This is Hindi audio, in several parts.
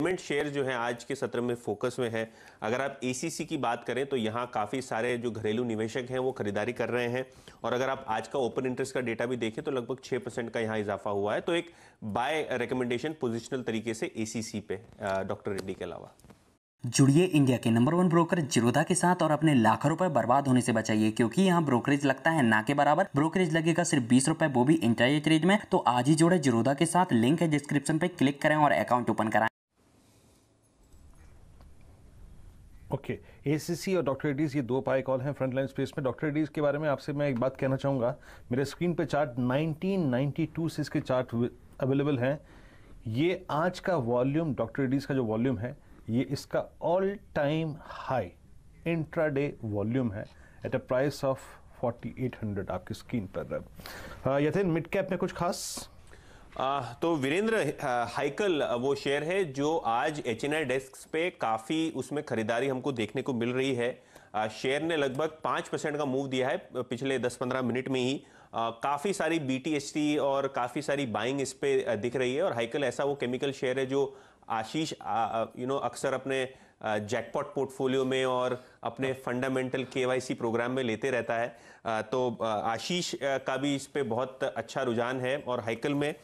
गवर्नमेंट शेयर जो है आज के सत्र में फोकस में है अगर आप एसीसी की बात करें तो यहाँ काफ़ी सारे जो घरेलू निवेशक हैं वो खरीदारी कर रहे हैं और अगर आप आज का ओपन इंटरेस्ट का डेटा भी देखें तो लगभग छह परसेंट का यहाँ इजाफा हुआ है तो एक बाय रिकमेंडेशन पोजिशनल तरीके से एसीसी पे डॉक्टर रेड्डी के अलावा जुड़िए इंडिया के नंबर वन ब्रोकर जिरोधा के साथ और अपने लाखों रुपए बर्बाद होने से बचाइए क्योंकि यहाँ ब्रोकरेज लगता है ना के बराबर ब्रोकरेज लगेगा सिर्फ बीस रुपए वो भी इंटरनेट रेज में तो आज ही जोड़े जिरोधा के साथ लिंक है डिस्क्रिप्शन पे क्लिक करें और अकाउंट ओपन कराए ओके ए और डॉक्टर रेड्डीज ये दो पाई कॉल हैं फ्रंटलाइन स्पेस में डॉक्टर रेड्डीज के बारे में आपसे मैं एक बात कहना चाहूँगा मेरे स्क्रीन पे चार्ट 1992 से इसके चार्ट अवेलेबल हैं ये आज का वॉल्यूम डॉक्टर रेड्डीज का जो वॉल्यूम है ये इसका all time high day volume है एट अ प्राइस ऑफ 4800 आपकी स्क्रीन पर यथिन मिड कैप में कुछ खास आ, तो वीरेंद्र हाइकल वो शेयर है जो आज एच एन डेस्क पे काफ़ी उसमें खरीदारी हमको देखने को मिल रही है शेयर ने लगभग पाँच परसेंट का मूव दिया है पिछले दस पंद्रह मिनट में ही काफ़ी सारी बी और काफ़ी सारी बाइंग इस पर दिख रही है और हाइकल ऐसा वो केमिकल शेयर है जो आशीष यू नो अक्सर अपने जैकपॉट पोर्टफोलियो में और अपने फंडामेंटल केवाईसी प्रोग्राम में लेते रहता है तो आशीष का भी इस पर बहुत अच्छा रुझान है और हाइकल में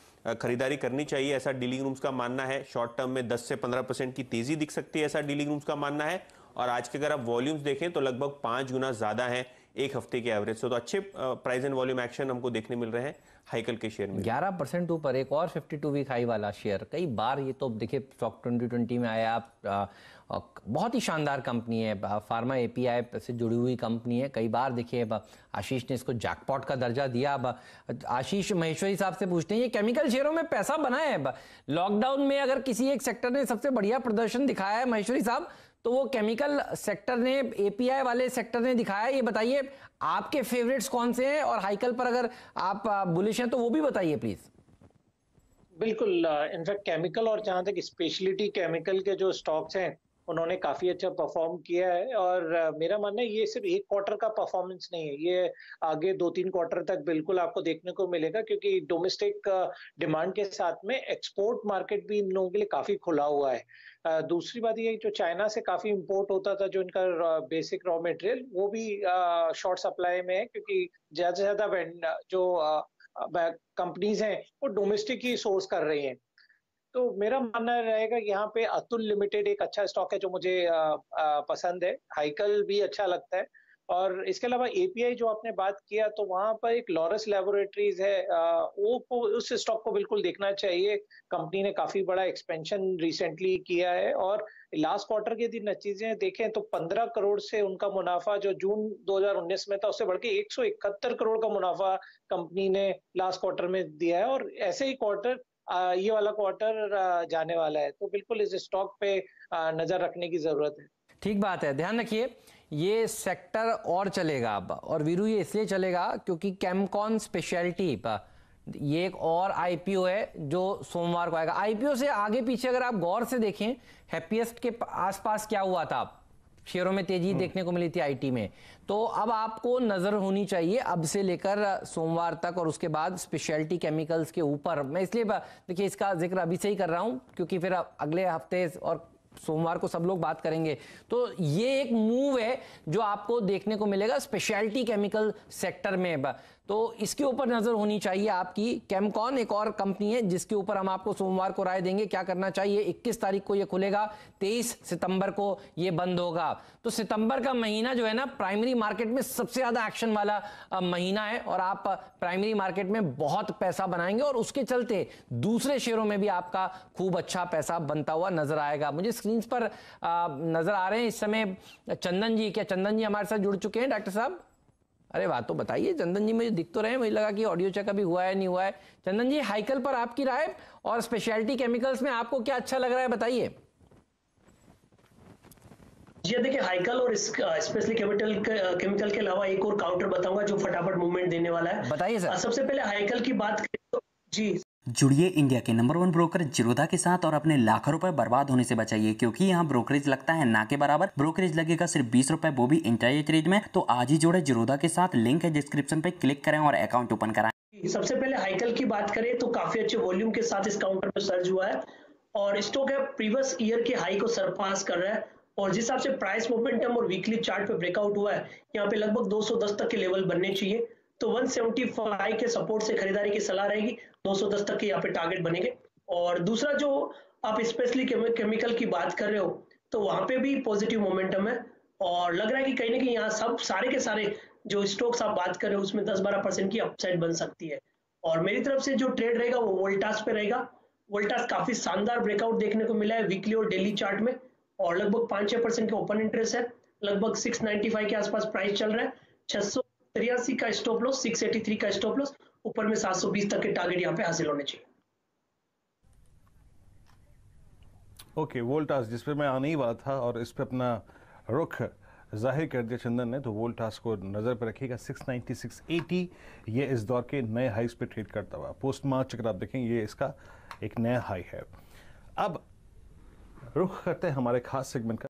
खरीदारी करनी चाहिए ऐसा डीलिंग रूम्स का मानना है शॉर्ट टर्म में 10 से 15 परसेंट की तेजी दिख सकती है ऐसा डीलिंग रूम्स का मानना है और आज के अगर आप वॉल्यूम्स देखें तो लगभग पांच गुना ज़्यादा है एक हफ्ते के एवरेज से तो अच्छे प्राइस एंड वॉल्यूम एक्शन हमको देखने मिल रहे हैं हाइकल के शेयर में ग्यारह परसेंट ऊपर एक और फिफ्टी टू वीक हाई वाला शेयर कई बार ये तो देखिए स्टॉक ट्वेंटी ट्वेंटी में आया आप बहुत ही शानदार कंपनी है फार्मा ए से जुड़ी हुई कंपनी है कई बार देखिए आशीष ने इसको जैकपॉट का दर्जा दिया अब आशीष महेश्वरी साहब से पूछते हैं ये केमिकल शेयरों में पैसा बना है लॉकडाउन में अगर किसी एक सेक्टर ने सबसे बढ़िया प्रदर्शन दिखाया है महेश्वरी साहब तो वो केमिकल सेक्टर ने एपीआई वाले सेक्टर ने दिखाया ये बताइए आपके फेवरेट्स कौन से हैं और हाइकल पर अगर आप बुलिश हैं तो वो भी बताइए प्लीज बिल्कुल इनफैक्ट केमिकल और जहां तक स्पेशलिटी केमिकल के जो स्टॉक्स हैं उन्होंने काफी अच्छा परफॉर्म किया है और मेरा मानना है ये सिर्फ एक क्वार्टर का परफॉर्मेंस नहीं है ये आगे दो तीन क्वार्टर तक बिल्कुल आपको देखने को मिलेगा क्योंकि डोमेस्टिक डिमांड के साथ में एक्सपोर्ट मार्केट भी इन लोगों के लिए काफी खुला हुआ है दूसरी बात ये जो चाइना से काफी इम्पोर्ट होता था जो इनका बेसिक रॉ मटेरियल वो भी शॉर्ट सप्लाई में है क्योंकि ज्यादा से ज्यादा जो कंपनीज हैं वो डोमेस्टिक ही सोर्स कर रही हैं तो मेरा मानना रहेगा यहाँ पे अतुल लिमिटेड एक अच्छा स्टॉक है जो मुझे पसंद है हाइकल भी अच्छा लगता है और इसके अलावा एपीआई जो आपने बात किया तो वहां पर एक लॉरस लेबोरेटरीज है वो उस स्टॉक को बिल्कुल देखना चाहिए कंपनी ने काफी बड़ा एक्सपेंशन रिसेंटली किया है और लास्ट क्वार्टर के दिन चीजें देखें तो 15 करोड़ से उनका मुनाफा जो जून 2019 में था उससे बढ़ के 171 करोड़ का मुनाफा कंपनी ने लास्ट क्वार्टर में दिया है और ऐसे ही क्वार्टर ये वाला क्वार्टर जाने वाला है तो बिल्कुल इस स्टॉक पे नजर रखने की जरूरत है ठीक बात है ध्यान रखिए ये सेक्टर और चलेगा अब और वीरू ये इसलिए चलेगा क्योंकि कैमकॉन स्पेशलिटी ये एक और आईपीओ है जो सोमवार को आएगा आईपीओ से आगे पीछे अगर आप गौर से देखें हैप्पीएस्ट के आसपास क्या हुआ था आप शेयरों में तेजी हम्म। देखने को मिली थी आईटी में तो अब आपको नजर होनी चाहिए अब से लेकर सोमवार तक और उसके बाद स्पेशलिटी केमिकल्स के ऊपर मैं इसलिए देखिए इसका जिक्र अभी से ही कर रहा हूं क्योंकि फिर अगले हफ्ते और सोमवार को सब लोग बात करेंगे तो ये एक मूव है जो आपको देखने को मिलेगा स्पेशलिटी केमिकल सेक्टर में तो इसके ऊपर नजर होनी चाहिए आपकी कैमकॉन एक और कंपनी है जिसके ऊपर हम आपको सोमवार को राय देंगे क्या करना चाहिए 21 तारीख को ये खुलेगा 23 सितंबर को ये बंद होगा तो सितंबर का महीना जो है ना प्राइमरी मार्केट में सबसे ज्यादा एक्शन वाला महीना है और आप प्राइमरी मार्केट में बहुत पैसा बनाएंगे और उसके चलते दूसरे शेयरों में भी आपका खूब अच्छा पैसा बनता हुआ नजर आएगा मुझे स्क्रीन पर नजर आ रहे हैं इस समय चंदन जी क्या चंदन जी हमारे साथ जुड़ चुके हैं डॉक्टर साहब अरे बात तो बताइए चंदन जी मुझे दिख तो रहे मुझे लगा कि ऑडियो चेक अभी हुआ है नहीं हुआ है चंदन जी हाइकल पर आपकी राय और स्पेशलिटी केमिकल्स में आपको क्या अच्छा लग रहा है बताइए जी देखिए हाइकल और स्पेशली केमिकल केमिकल के अलावा एक और काउंटर बताऊंगा जो फटाफट मूवमेंट देने वाला है बताइए सर सबसे पहले हाइकल की बात करें तो जी जुड़िए इंडिया के नंबर वन ब्रोकर जिरोधा के साथ और अपने लाखों रुपए बर्बाद होने से बचाइए क्योंकि यहाँ ब्रोकरेज लगता है ना के बराबर ब्रोकरेज लगेगा सिर्फ बीस रुपए वो भी इंटरेस्ट रेट में तो आज ही जोड़े जिरोधा के साथ लिंक है डिस्क्रिप्शन पे क्लिक करें और अकाउंट ओपन कराएं सबसे पहले हाइकल की बात करें तो काफी अच्छे वॉल्यूम के साथ इस काउंटर पर सर्ज हुआ है और स्टॉक है प्रीवियस ईयर के हाई को सरपास कर रहा है और जिस हिसाब से प्राइस मोमेंटम और वीकली चार्ट पे ब्रेकआउट हुआ है यहाँ पे लगभग 210 तक के लेवल बनने चाहिए तो 175 के सपोर्ट से खरीदारी की सलाह रहेगी 210 तक के यहाँ पे टारगेट बनेंगे और दूसरा जो आप स्पेशली केमिकल की बात कर रहे हो तो वहां पे भी पॉजिटिव मोमेंटम है और लग रहा है कि कहीं ना कहीं यहाँ सब सारे के सारे जो स्टॉक्स आप बात कर रहे हो उसमें 10-12 परसेंट की अपसाइड बन सकती है और मेरी तरफ से जो ट्रेड रहेगा वो वोल्टास पे रहेगा वोल्टास काफी शानदार ब्रेकआउट देखने को मिला है वीकली और डेली चार्ट में और लगभग पांच छह परसेंट के ओपन इंटरेस्ट है लगभग सिक्स के आसपास प्राइस चल रहा है छह तिरासी का stop loss six eighty three का स्टॉप लॉस ऊपर में सात सौ बीस तक के टारगेट यहाँ पे हासिल होने चाहिए ओके वोल्टास जिस पे मैं आने ही वाला था और इस पे अपना रुख जाहिर कर दिया चंदन ने तो वोल्टास को नज़र पर रखिएगा 696 80 ये इस दौर के नए हाइस पे ट्रेड करता हुआ पोस्ट मार्च अगर आप देखें ये इसका एक नया हाई है अब रुख करते हैं हमारे खास सेगमेंट का